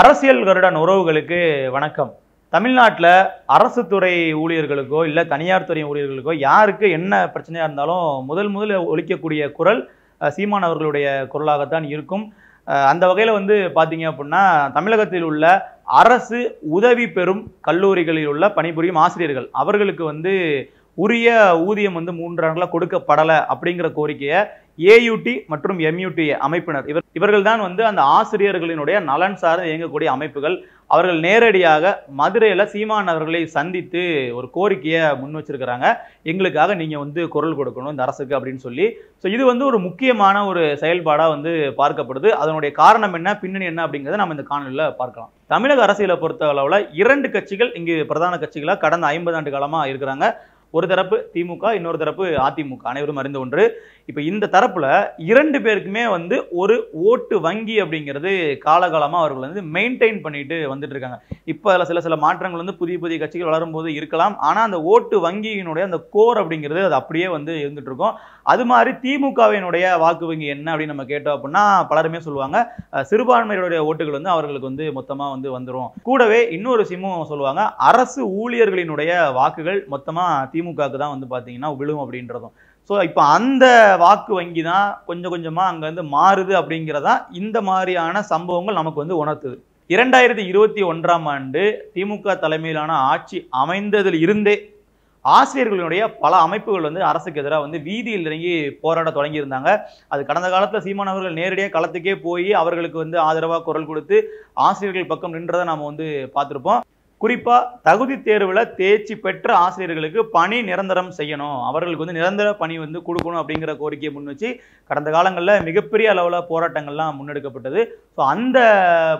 அரசியல் கருடன் உறவுகளுக்கு வணக்கம் தமிழ்நாட்டில் அரசு துறை ஊழியர்களுக்கோ இல்லை தனியார் துறை ஊழியர்களுக்கோ யாருக்கு என்ன பிரச்சனையாக இருந்தாலும் முதல் முதல் ஒழிக்கக்கூடிய குரல் சீமான் அவர்களுடைய குரலாகத்தான் இருக்கும் அந்த வகையில் வந்து பார்த்தீங்க அப்படின்னா தமிழகத்தில் உள்ள அரசு உதவி பெறும் கல்லூரிகளில் உள்ள பணிபுரியும் ஆசிரியர்கள் அவர்களுக்கு வந்து உரிய ஊதியம் வந்து மூன்று ஆண்டுல கொடுக்கப்படலை அப்படிங்கிற கோரிக்கையை ஏயூடி மற்றும் எம்யூடி அமைப்பினர் இவர் இவர்கள் தான் வந்து அந்த ஆசிரியர்களினுடைய நலன் சார்ந்து இயங்கக்கூடிய அமைப்புகள் அவர்கள் நேரடியாக மதுரையில் சீமான் அவர்களை சந்தித்து ஒரு கோரிக்கையை முன் வச்சிருக்கிறாங்க எங்களுக்காக நீங்கள் வந்து குரல் கொடுக்கணும் இந்த அரசுக்கு அப்படின்னு சொல்லி ஸோ இது வந்து ஒரு முக்கியமான ஒரு செயல்பாடாக வந்து பார்க்கப்படுது அதனுடைய காரணம் என்ன பின்னணி என்ன அப்படிங்கிறத நம்ம இந்த காணொலியில் பார்க்கலாம் தமிழக அரசியலை பொறுத்த அளவில் இரண்டு கட்சிகள் இங்கு பிரதான கட்சிகளாக கடந்த ஐம்பது ஆண்டு காலமாக இருக்கிறாங்க ஒரு தரப்பு திமுக இன்னொரு தரப்பு அதிமுக அனைவரும் அறிந்த ஒன்று இப்போ இந்த தரப்பில் இரண்டு பேருக்குமே வந்து ஒரு ஓட்டு வங்கி அப்படிங்கிறது காலகாலமாக அவர்கள் வந்து மெயின்டைன் பண்ணிட்டு வந்துட்டு இருக்காங்க இப்போ அதில் சில சில மாற்றங்கள் வந்து புதிய புதிய கட்சிகள் வளரும்போது இருக்கலாம் ஆனால் அந்த ஓட்டு வங்கியினுடைய அந்த கோர் அப்படிங்கிறது அது அப்படியே வந்து இருந்துட்டு இருக்கும் அது மாதிரி திமுகவினுடைய வாக்கு வங்கி என்ன அப்படின்னு நம்ம கேட்டோம் அப்படின்னா பலருமே சொல்லுவாங்க சிறுபான்மையினுடைய ஓட்டுகள் வந்து அவர்களுக்கு வந்து மொத்தமாக வந்து வந்துடும் கூடவே இன்னொரு சிம்மும் சொல்லுவாங்க அரசு ஊழியர்களினுடைய வாக்குகள் மொத்தமாக திமுகவுக்கு தான் வந்து பார்த்தீங்கன்னா விழும் அப்படின்றதும் ஸோ இப்போ அந்த வாக்கு வங்கி தான் கொஞ்சம் கொஞ்சமாக அங்கே வந்து மாறுது அப்படிங்கிறதா இந்த மாதிரியான சம்பவங்கள் நமக்கு வந்து உணர்த்துது இரண்டாயிரத்தி இருபத்தி ஒன்றாம் ஆண்டு திமுக தலைமையிலான ஆட்சி அமைந்ததில் இருந்தே ஆசிரியர்களுடைய பல அமைப்புகள் வந்து அரசுக்கு எதிராக வந்து வீதியில் இறங்கி போராட தொடங்கியிருந்தாங்க அது கடந்த காலத்தில் சீமானவர்கள் நேரடியாக களத்துக்கே போய் அவர்களுக்கு வந்து ஆதரவாக குரல் கொடுத்து ஆசிரியர்கள் பக்கம் நின்றதை நாம் வந்து பார்த்துருப்போம் குறிப்பாக தகுதி தேர்வில் தேர்ச்சி பெற்ற ஆசிரியர்களுக்கு பணி நிரந்தரம் செய்யணும் அவர்களுக்கு வந்து நிரந்தர பணி வந்து கொடுக்கணும் அப்படிங்கிற கோரிக்கையை முன் வச்சு கடந்த காலங்களில் மிகப்பெரிய அளவில் போராட்டங்கள்லாம் முன்னெடுக்கப்பட்டது ஸோ அந்த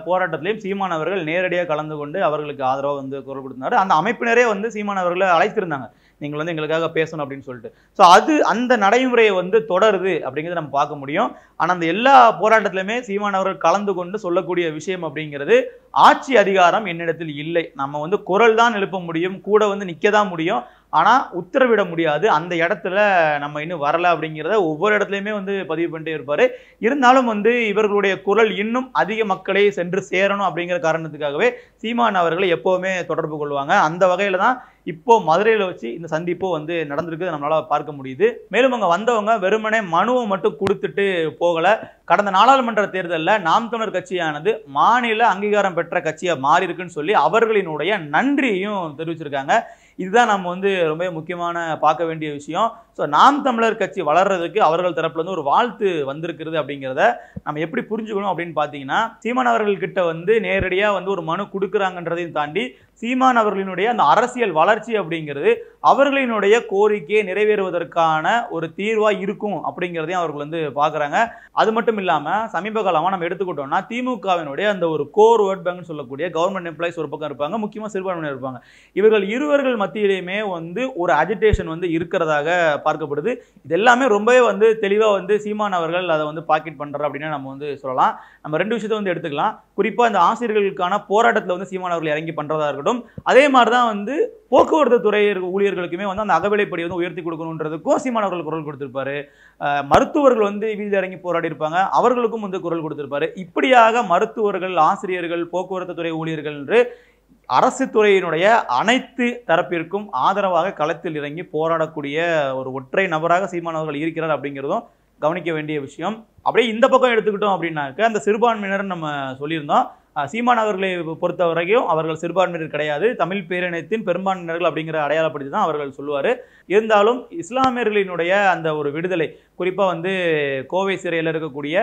போராட்டத்திலையும் சீமானவர்கள் நேரடியாக கலந்து கொண்டு அவர்களுக்கு ஆதரவாக வந்து குரல் கொடுத்தாரு அந்த அமைப்பினரே வந்து சீமானவர்களை அழைத்திருந்தாங்க நீங்கள் வந்து எங்களுக்காக பேசணும் அப்படின்னு சொல்லிட்டு ஸோ அது அந்த நடைமுறையை வந்து தொடருது அப்படிங்கிறத நம்ம பார்க்க முடியும் ஆனால் அந்த எல்லா போராட்டத்திலுமே சீமானவர்கள் கலந்து கொண்டு சொல்லக்கூடிய விஷயம் அப்படிங்கிறது ஆட்சி அதிகாரம் என்னிடத்தில் இல்லை நம்ம வந்து குரல் தான் எழுப்ப முடியும் கூட வந்து நிற்க தான் முடியும் ஆனால் உத்தரவிட முடியாது அந்த இடத்துல நம்ம இன்னும் வரலை அப்படிங்கிறத ஒவ்வொரு இடத்துலையுமே வந்து பதிவு பண்ணிட்டே இருப்பார் இருந்தாலும் வந்து இவர்களுடைய குரல் இன்னும் அதிக மக்களை சென்று சேரணும் அப்படிங்கிற காரணத்துக்காகவே சீமான் அவர்களை எப்போவுமே தொடர்பு கொள்வாங்க அந்த வகையில் தான் இப்போ மதுரையில் வச்சு இந்த சந்திப்பு வந்து நடந்திருக்கு நம்மளால் பார்க்க முடியுது மேலும் அங்கே வந்தவங்க வெறுமனே மனுவை மட்டும் கொடுத்துட்டு போகலை கடந்த நாடாளுமன்ற தேர்தலில் நாம் தமிழர் கட்சியானது மாநில அங்கீகாரம் பெற்ற கட்சியாக மாறி இருக்குன்னு சொல்லி அவர்களினுடைய நன்றியையும் தெரிவிச்சிருக்காங்க இதுதான் நம்ம வந்து ரொம்ப முக்கியமான பார்க்க வேண்டிய விஷயம் ஸோ நாம் தமிழர் கட்சி வளர்றதுக்கு அவர்கள் தரப்புலேருந்து ஒரு வாழ்த்து வந்திருக்கிறது அப்படிங்கிறத நம்ம எப்படி புரிஞ்சுக்கணும் அப்படின்னு பார்த்தீங்கன்னா சீமான் அவர்கள்கிட்ட வந்து நேரடியாக வந்து ஒரு மனு கொடுக்குறாங்கன்றதையும் தாண்டி சீமான் அவர்களினுடைய அந்த அரசியல் வளர்ச்சி அப்படிங்கிறது அவர்களினுடைய கோரிக்கையை நிறைவேறுவதற்கான ஒரு தீர்வாக இருக்கும் அப்படிங்கிறதையும் அவர்கள் வந்து பார்க்குறாங்க அது மட்டும் இல்லாமல் சமீப காலமாக நம்ம எடுத்துக்கிட்டோம்னா திமுகவினுடைய அந்த ஒரு கோர் வேர்ட் பேங்க்னு சொல்லக்கூடிய கவர்மெண்ட் எம்ப்ளாயிஸ் ஒரு பக்கம் இருப்பாங்க முக்கியமாக சிறுபான்மையினர் இருப்பாங்க இவர்கள் இருவர்கள் மத்தியிலையுமே வந்து ஒரு அஜிடேஷன் வந்து இருக்கிறதாக பார்க்கப்படுது இது எல்லாமே ரொம்பவே வந்து தெளிவாக வந்து சீமான் அவர்கள் அதை வந்து பாக்கெட் பண்ணுறா அப்படின்னு நம்ம வந்து சொல்லலாம் நம்ம ரெண்டு விஷயத்தை வந்து எடுத்துக்கலாம் குறிப்பாக இந்த ஆசிரியர்களுக்கான போராட்டத்தில் வந்து சீமான் அவர்கள் இறங்கி பண்ணுறதா இருக்கட்டும் அதே மாதிரி தான் வந்து போக்குவரத்து துறை ஊழியர்களுக்குமே வந்து அந்த அகவிலைப்படி வந்து உயர்த்தி கொடுக்கணுன்றதுக்கும் சீமான் அவர்கள் குரல் கொடுத்துருப்பாரு மருத்துவர்கள் வந்து வீதி இறங்கி போராடி இருப்பாங்க அவர்களுக்கும் வந்து குரல் கொடுத்துருப்பாரு இப்படியாக மருத்துவர்கள் ஆசிரியர்கள் போக்குவரத்து துறை ஊழியர்கள் என்று அரசு துறையினுடைய அனைத்து தரப்பிற்கும் ஆதரவாக களத்தில் இறங்கி போராடக்கூடிய ஒரு ஒற்றை நபராக சீமானவர்கள் இருக்கிறார் அப்படிங்கிறதும் கவனிக்க வேண்டிய விஷயம் அப்படியே இந்த பக்கம் எடுத்துக்கிட்டோம் அப்படின்னாக்க அந்த சிறுபான்மையினர் நம்ம சொல்லியிருந்தோம் சீமான் அவர்களை பொறுத்த வரைக்கும் அவர்கள் சிறுபான்மையினர் கிடையாது தமிழ் பேரினத்தின் பெரும்பான்மையினர்கள் அப்படிங்கிற அடையாளப்படுத்தி தான் அவர்கள் சொல்லுவார் இருந்தாலும் இஸ்லாமியர்களினுடைய அந்த ஒரு விடுதலை குறிப்பாக வந்து கோவை சிறையில் இருக்கக்கூடிய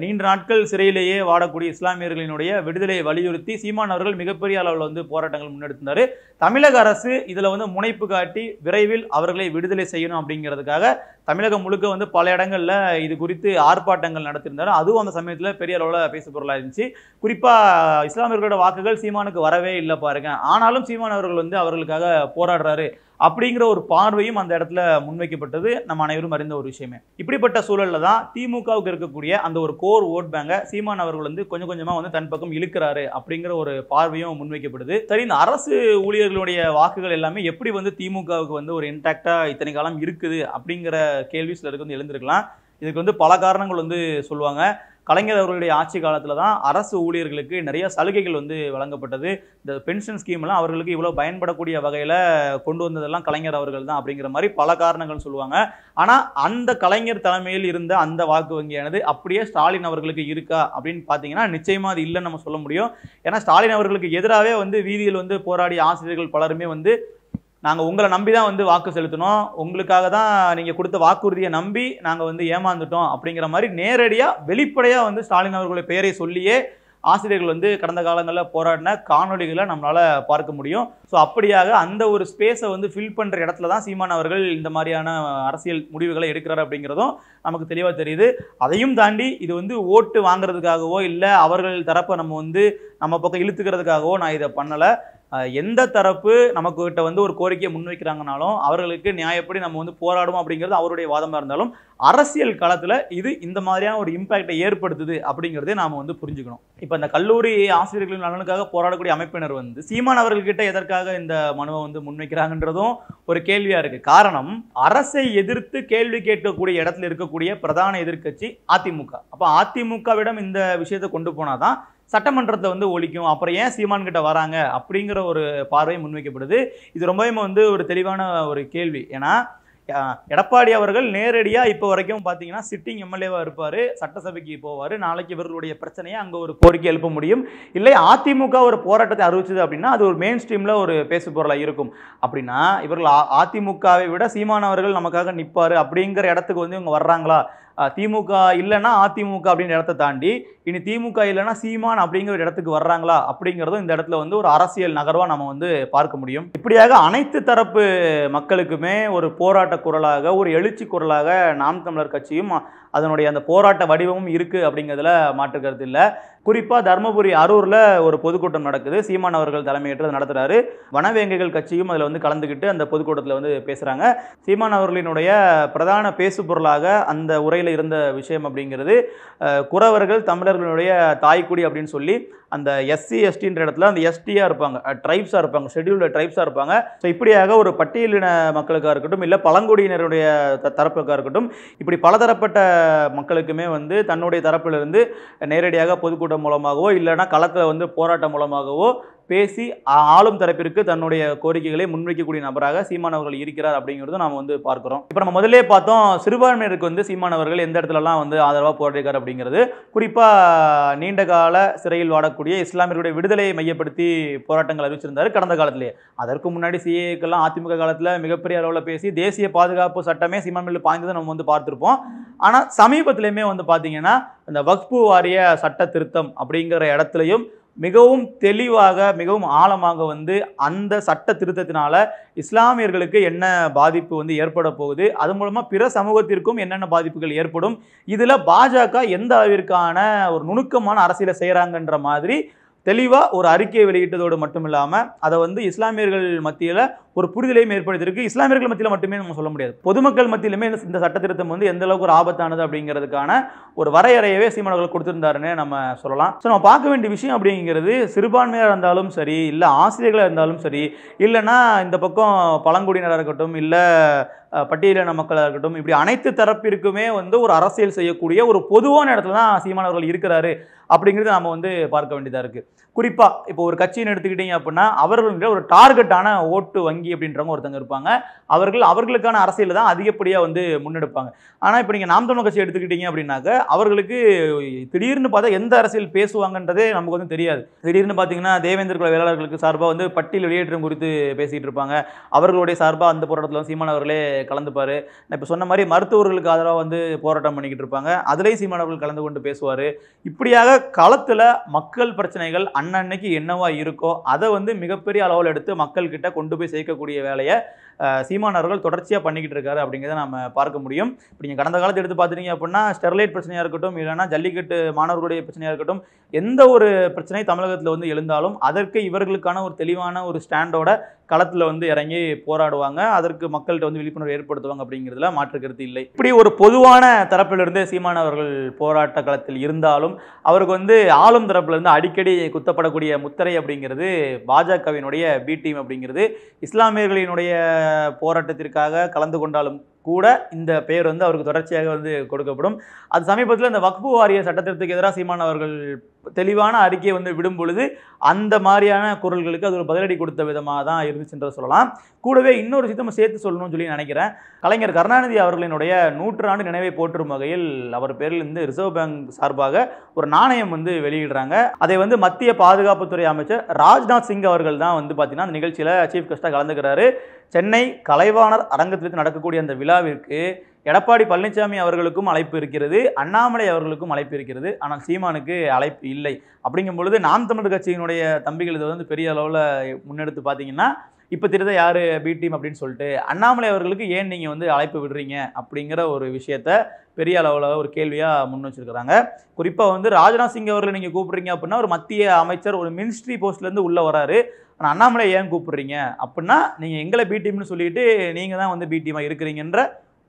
நீண்ட நாட்கள் சிறையிலேயே வாடக்கூடிய இஸ்லாமியர்களினுடைய விடுதலையை வலியுறுத்தி சீமான் அவர்கள் மிகப்பெரிய அளவில் வந்து போராட்டங்கள் முன்னெடுத்திருந்தார் தமிழக அரசு இதில் வந்து முனைப்பு காட்டி விரைவில் அவர்களை விடுதலை செய்யணும் அப்படிங்கிறதுக்காக தமிழகம் முழுக்க வந்து பல இடங்களில் இது குறித்து ஆர்ப்பாட்டங்கள் நடத்தியிருந்தாலும் அதுவும் அந்த சமயத்தில் பெரிய அளவில் பேசு பொருளாக இருந்துச்சு குறிப்பாக இஸ்லாமியர்களோட வாக்குகள் சீமானுக்கு வரவே இல்லை பாருங்க ஆனாலும் சீமான் அவர்கள் வந்து அவர்களுக்காக போராடுறாரு அப்படிங்கிற ஒரு பார்வையும் அந்த இடத்துல முன்வைக்கப்பட்டது நம்ம அனைவரும் அறிந்த ஒரு விஷயமே இப்படிப்பட்ட சூழலில் தான் திமுகவுக்கு இருக்கக்கூடிய அந்த ஒரு ஒரு கோர் ஓட் பேங்கை சீமான் அவர்கள் வந்து கொஞ்சம் கொஞ்சமாக வந்து தன் பக்கம் இழுக்கிறாரு அப்படிங்கிற ஒரு பார்வையும் முன்வைக்கப்படுது சரி இந்த அரசு ஊழியர்களுடைய வாக்குகள் எல்லாமே எப்படி வந்து திமுகவுக்கு வந்து ஒரு இன்டாக்டாக இத்தனை காலம் இருக்குது அப்படிங்கிற கேள்வி சிலருக்கு வந்து எழுந்திருக்கலாம் இதுக்கு வந்து பல காரணங்கள் வந்து சொல்லுவாங்க கலைஞர் அவர்களுடைய ஆட்சி காலத்தில் தான் அரசு ஊழியர்களுக்கு நிறைய சலுகைகள் வந்து வழங்கப்பட்டது இந்த பென்ஷன் ஸ்கீம்லாம் அவர்களுக்கு இவ்வளோ பயன்படக்கூடிய வகையில் கொண்டு வந்ததெல்லாம் கலைஞர் அவர்கள் தான் அப்படிங்கிற மாதிரி பல காரணங்கள் சொல்லுவாங்க ஆனால் அந்த கலைஞர் தலைமையில் இருந்த அந்த வாக்கு வங்கியானது அப்படியே ஸ்டாலின் அவர்களுக்கு இருக்கா அப்படின்னு பார்த்தீங்கன்னா நிச்சயமாக அது இல்லைன்னு நம்ம சொல்ல முடியும் ஏன்னா ஸ்டாலின் அவர்களுக்கு எதிராகவே வந்து வீதியில் வந்து போராடிய ஆசிரியர்கள் பலருமே வந்து நாங்கள் உங்களை நம்பி தான் வந்து வாக்கு செலுத்தினோம் உங்களுக்காக தான் நீங்கள் கொடுத்த வாக்குறுதியை நம்பி நாங்கள் வந்து ஏமாந்துட்டோம் அப்படிங்கிற மாதிரி நேரடியாக வெளிப்படையாக வந்து ஸ்டாலின் அவர்களுடைய பெயரை சொல்லியே ஆசிரியர்கள் வந்து கடந்த காலங்களில் போராடின காணொலிகளை நம்மளால் பார்க்க முடியும் ஸோ அப்படியாக அந்த ஒரு ஸ்பேஸை வந்து ஃபில் பண்ணுற இடத்துல தான் சீமான் அவர்கள் இந்த மாதிரியான அரசியல் முடிவுகளை எடுக்கிறார் அப்படிங்கிறதும் நமக்கு தெளிவாக தெரியுது அதையும் தாண்டி இது வந்து ஓட்டு வாங்குறதுக்காகவோ இல்லை அவர்கள் தரப்பை நம்ம வந்து நம்ம பக்கம் இழுத்துக்கிறதுக்காகவோ நான் இதை பண்ணலை எந்த தரப்பு நமக்கு கிட்ட வந்து ஒரு கோரிக்கையை முன்வைக்கிறாங்கனாலும் அவர்களுக்கு நியாயப்படி நம்ம வந்து போராடும் அப்படிங்கிறது அவருடைய வாதமாக இருந்தாலும் அரசியல் காலத்தில் இது இந்த மாதிரியான ஒரு இம்பேக்டை ஏற்படுத்துது அப்படிங்கிறதே நாம் வந்து புரிஞ்சுக்கணும் இப்போ இந்த கல்லூரி ஆசிரியர்களின் நலனுக்காக போராடக்கூடிய அமைப்பினர் வந்து சீமான் அவர்கள்கிட்ட எதற்காக இந்த மனுவை வந்து முன்வைக்கிறாங்கன்றதும் ஒரு கேள்வியாக இருக்குது காரணம் அரசை எதிர்த்து கேள்வி கேட்கக்கூடிய இடத்துல இருக்கக்கூடிய பிரதான எதிர்க்கட்சி அதிமுக அப்போ அதிமுகவிடம் இந்த விஷயத்தை கொண்டு போனாதான் சட்டமன்றத்தை வந்து ஒழிக்கும் அப்புறம் ஏன் சீமான் கிட்ட வராங்க அப்படிங்கிற ஒரு பார்வை முன்வைக்கப்படுது இது ரொம்பவுமே வந்து ஒரு தெளிவான ஒரு கேள்வி ஏன்னா எடப்பாடி அவர்கள் நேரடியாக இப்போ வரைக்கும் பார்த்தீங்கன்னா சிட்டிங் எம்எல்ஏவாக இருப்பார் சட்டசபைக்கு போவார் நாளைக்கு இவர்களுடைய பிரச்சனையை அங்கே ஒரு கோரிக்கை எழுப்ப முடியும் இல்லை அதிமுக ஒரு போராட்டத்தை அறிவிச்சது அப்படின்னா அது ஒரு மெயின் ஸ்ட்ரீமில் ஒரு பேசு பொருளாக இருக்கும் அப்படின்னா இவர்கள் அதிமுகவை விட சீமானவர்கள் நமக்காக நிற்பார் அப்படிங்கிற இடத்துக்கு வந்து இவங்க வர்றாங்களா திமுக இல்லைன்னா அதிமுக அப்படின்ற இடத்த தாண்டி இனி திமுக இல்லைன்னா சீமான் அப்படிங்கிற ஒரு இடத்துக்கு வர்றாங்களா அப்படிங்கிறதும் இந்த இடத்துல வந்து ஒரு அரசியல் நகர்வாக நம்ம வந்து பார்க்க முடியும் இப்படியாக அனைத்து தரப்பு மக்களுக்குமே ஒரு போராட்ட குரலாக ஒரு எழுச்சி குரலாக நாம் தமிழர் கட்சியும் அதனுடைய அந்த போராட்ட வடிவமும் இருக்குது அப்படிங்கிறதுல மாற்றுக்கிறது இல்லை குறிப்பாக தருமபுரி அரூரில் ஒரு பொதுக்கூட்டம் நடக்குது சீமான் அவர்கள் தலைமையேற்று நடத்துகிறாரு வனவேங்கைகள் கட்சியும் அதில் வந்து கலந்துக்கிட்டு அந்த பொதுக்கூட்டத்தில் வந்து பேசுகிறாங்க சீமான் அவர்களினுடைய பிரதான பேசு பொருளாக அந்த உரையில் இருந்த விஷயம் அப்படிங்கிறது குறவர்கள் தமிழர்களுடைய தாய்க்குடி அப்படின்னு சொல்லி அந்த எஸ்சி எஸ்டின்ற இடத்துல அந்த எஸ்டியாக இருப்பாங்க ட்ரைப்ஸாக இருப்பாங்க ஷெடியூல்டு ட்ரைப்ஸாக இருப்பாங்க ஸோ இப்படியாக ஒரு பட்டியலின மக்களுக்காக இருக்கட்டும் இல்லை பழங்குடியினருடைய தரப்புக்காக இருக்கட்டும் இப்படி பலதரப்பட்ட மக்களுக்குமே வந்து தன்னுடைய தரப்பிலிருந்து நேரடியாக பொதுக்கூட்டம் மூலமாகவோ இல்லைனா களத்தில் வந்து போராட்டம் மூலமாகவோ பேசி ஆளும் தரப்பிற்கு தன்னுடைய கோரிக்கைகளை முன்வைக்கக்கூடிய நபராக சீமானவர்கள் இருக்கிறார் அப்படிங்கிறது நாம் வந்து பார்க்குறோம் இப்போ நம்ம முதலே பார்த்தோம் சிறுபான்மையினருக்கு வந்து சீமானவர்கள் எந்த இடத்துலலாம் வந்து ஆதரவாக போராடிருக்கார் அப்படிங்கிறது குறிப்பாக நீண்ட கால சிறையில் வாடக்கூடிய இஸ்லாமியர்களுடைய விடுதலையை மையப்படுத்தி போராட்டங்கள் அறிவிச்சிருந்தார் கடந்த காலத்திலேயே அதற்கு முன்னாடி சிஏக்கெல்லாம் அதிமுக காலத்தில் மிகப்பெரிய அளவில் பேசி தேசிய பாதுகாப்பு சட்டமே சீமான்மையில் பாய்ந்ததை நம்ம வந்து பார்த்துருப்போம் ஆனால் சமீபத்திலையுமே வந்து பார்த்தீங்கன்னா இந்த வக்பு வாரிய சட்ட திருத்தம் அப்படிங்கிற இடத்துலையும் மிகவும் தெளிவாக மிகவும் ஆழமாக வந்து அந்த சட்ட திருத்தத்தினால இஸ்லாமியர்களுக்கு என்ன பாதிப்பு வந்து ஏற்பட போகுது அது மூலமாக பிற சமூகத்திற்கும் என்னென்ன பாதிப்புகள் ஏற்படும் இதில் பாஜக எந்த அளவிற்கான ஒரு நுணுக்கமான அரசியலை செய்கிறாங்கன்ற மாதிரி தெளிவாக ஒரு அறிக்கையை வெளியிட்டதோடு மட்டும் இல்லாமல் அதை வந்து இஸ்லாமியர்கள் மத்தியில் ஒரு புரிதலையும் ஏற்படுத்தியிருக்கு இஸ்லாமியர்கள் மத்தியில் மட்டுமே நம்ம சொல்ல முடியாது பொதுமக்கள் மத்தியிலுமே இந்த சட்ட திருத்தம் வந்து எந்த அளவுக்கு ஒரு ஆபத்தானது அப்படிங்கிறதுக்கான ஒரு வரையறையவே சீமானவர்கள் கொடுத்துருந்தாருன்னு நம்ம சொல்லலாம் ஸோ நம்ம பார்க்க வேண்டிய விஷயம் அப்படிங்கிறது சிறுபான்மையாக இருந்தாலும் சரி இல்லை ஆசிரியர்களாக இருந்தாலும் சரி இல்லைன்னா இந்த பக்கம் பழங்குடியினராக இருக்கட்டும் இல்லை பட்டியலின மக்களாக இருக்கட்டும் இப்படி அனைத்து தரப்பிற்குமே வந்து ஒரு அரசியல் செய்யக்கூடிய ஒரு பொதுவான இடத்துல தான் சீமானவர்கள் இருக்கிறாரு அப்படிங்கிறது நம்ம வந்து பார்க்க வேண்டியதாக இருக்குது குறிப்பாக இப்போ ஒரு கட்சின்னு எடுத்துக்கிட்டீங்க அப்படின்னா அவர்களுடைய ஒரு டார்கெட்டான ஓட்டு வங்கி அப்படின்றவங்க ஒருத்தங்க இருப்பாங்க அவர்கள் அவர்களுக்கான அரசியல் தான் அதிகப்படியாக வந்து முன்னெடுப்பாங்க ஆனால் இப்போ நீங்கள் நாம் தமிழ் கட்சி எடுத்துக்கிட்டீங்க அப்படின்னாக்க அவர்களுக்கு திடீர்னு பார்த்தா எந்த அரசியல் பேசுவாங்கன்றதே நமக்கு வந்து தெரியாது திடீர்னு பார்த்தீங்கன்னா தேவேந்திர குல வேளாளர்களுக்கு சார்பாக வந்து பட்டியல் வெளியேற்றம் குறித்து பேசிகிட்டு இருப்பாங்க அவர்களுடைய சார்பாக அந்த போராட்டத்தில் சீமான் அவர்களே கலந்துப்பார் இப்போ சொன்ன மாதிரி மருத்துவர்களுக்கு ஆதரவாக வந்து போராட்டம் பண்ணிக்கிட்டு இருப்பாங்க அதிலேயே சீமானவர்கள் கலந்து கொண்டு பேசுவார் இப்படியாக களத்தில் மக்கள் பிரச்சனைகள் அன்னன்னைக்கு என்னவா இருக்கோ அதை வந்து மிகப்பெரிய அளவில் எடுத்து மக்கள்கிட்ட கொண்டு போய் சேர்க்கக்கூடிய வேலையை சீமானவர்கள் தொடர்ச்சியாக பண்ணிக்கிட்டு இருக்காரு அப்படிங்கிறத நம்ம பார்க்க முடியும் இப்போ நீங்கள் கடந்த காலத்தை எடுத்து பார்த்துட்டீங்க அப்படின்னா ஸ்டெர்லைட் பிரச்சனையாக இருக்கட்டும் இல்லைனா ஜல்லிக்கட்டு மாணவர்களுடைய பிரச்சனையாக இருக்கட்டும் எந்த ஒரு பிரச்சனை தமிழகத்தில் வந்து எழுந்தாலும் அதற்கு இவர்களுக்கான ஒரு தெளிவான ஒரு ஸ்டாண்டோட களத்தில் வந்து இறங்கி போராடுவாங்க அதற்கு மக்கள்கிட்ட வந்து விழிப்புணர்வு ஏற்படுத்துவாங்க அப்படிங்கிறதுல மாற்றுக்கருத்து இல்லை இப்படி ஒரு பொதுவான தரப்பிலிருந்து சீமானவர்கள் போராட்ட களத்தில் இருந்தாலும் அவருக்கு வந்து ஆளும் தரப்பிலிருந்து அடிக்கடி குத்தப்படக்கூடிய முத்திரை அப்படிங்கிறது பாஜகவினுடைய பி டீம் அப்படிங்கிறது இஸ்லாமியர்களினுடைய போராட்டத்திற்காக கலந்து கொண்டாலும் கூட இந்த பெயர் வந்து அவருக்கு தொடர்ச்சியாக வந்து கொடுக்கப்படும் அது சமீபத்தில் இந்த வக்பு வாரிய சட்டத்திற்கு எதிராக சீமான் அவர்கள் தெளிவான அறிக்கையை வந்து விடும் பொழுது அந்த மாதிரியான குரல்களுக்கு அது ஒரு பதிலடி கொடுத்த விதமாக தான் இருந்துச்சுன்ற சொல்லலாம் கூடவே இன்னொரு சித்தம் சேர்த்து சொல்லணும்னு சொல்லி நினைக்கிறேன் கலைஞர் கருணாநிதி அவர்களினுடைய நூற்றாண்டு நினைவை போற்றும் வகையில் அவர் பேரில் இருந்து ரிசர்வ் பேங்க் சார்பாக ஒரு நாணயம் வந்து வெளியிடுறாங்க அதை வந்து மத்திய பாதுகாப்புத்துறை அமைச்சர் ராஜ்நாத் சிங் அவர்கள் தான் வந்து பார்த்தீங்கன்னா அந்த நிகழ்ச்சியில் சீஃப் கெஸ்ட்டாக கலந்துக்கிறாரு சென்னை கலைவாணர் அரங்கத்திலிருந்து நடக்கக்கூடிய அந்த விழாவிற்கு எடப்பாடி பழனிசாமி அவர்களுக்கும் அழைப்பு இருக்கிறது அண்ணாமலை அவர்களுக்கும் அழைப்பு இருக்கிறது ஆனால் சீமானுக்கு அழைப்பு இல்லை அப்படிங்கும் பொழுது நாம் தமிழர் கட்சியினுடைய தம்பிகள் இதை வந்து பெரிய அளவில் முன்னெடுத்து பார்த்தீங்கன்னா இப்போ திருத யார் பி டீம் அப்படின்னு சொல்லிட்டு அண்ணாமலை அவர்களுக்கு ஏன் நீங்கள் வந்து அழைப்பு விடுறீங்க அப்படிங்கிற ஒரு விஷயத்த பெரிய அளவில் ஒரு கேள்வியாக முன் வச்சுருக்கிறாங்க குறிப்பாக வந்து ராஜ்நாத் சிங் அவர்களை நீங்கள் கூப்பிட்றீங்க அப்படின்னா ஒரு மத்திய அமைச்சர் ஒரு மினிஸ்ட்ரி போஸ்ட்லேருந்து உள்ளே வராரு ஆனால் அண்ணாமலை ஏன் கூப்பிட்றீங்க அப்படின்னா நீங்கள் எங்களை பி டீம்னு சொல்லிட்டு நீங்கள் தான் வந்து பி டீமாக இருக்கிறீங்கன்ற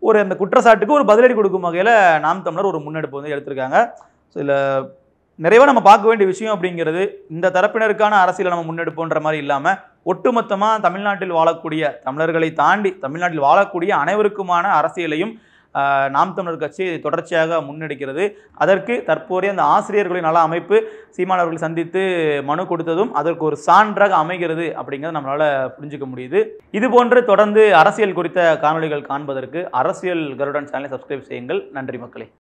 ஒரு அந்த குற்றச்சாட்டுக்கு ஒரு பதிலடி கொடுக்கும் வகையில் நாம் தமிழர் ஒரு முன்னெடுப்பு வந்து எடுத்திருக்காங்க ஸோ இதில் நிறைவாக நம்ம பார்க்க வேண்டிய விஷயம் அப்படிங்கிறது இந்த தரப்பினருக்கான அரசியலை நம்ம முன்னெடுப்போன்ற மாதிரி இல்லாமல் ஒட்டுமொத்தமாக தமிழ்நாட்டில் வாழக்கூடிய தமிழர்களை தாண்டி தமிழ்நாட்டில் வாழக்கூடிய அனைவருக்குமான அரசியலையும் நாம் தமிழர் கட்சி தொடர்ச்சியாக முன்னெடுக்கிறது அதற்கு தற்போதைய அந்த ஆசிரியர்களின் நல அமைப்பு சீமானவர்கள் சந்தித்து மனு கொடுத்ததும் அதற்கு ஒரு சான்றாக அமைகிறது அப்படிங்கிறத நம்மளால் புரிஞ்சுக்க முடியுது இது போன்று தொடர்ந்து அரசியல் குறித்த காணொலிகள் காண்பதற்கு அரசியல் கருடன் சேனலை சப்ஸ்கிரைப் செய்யுங்கள் நன்றி மக்களே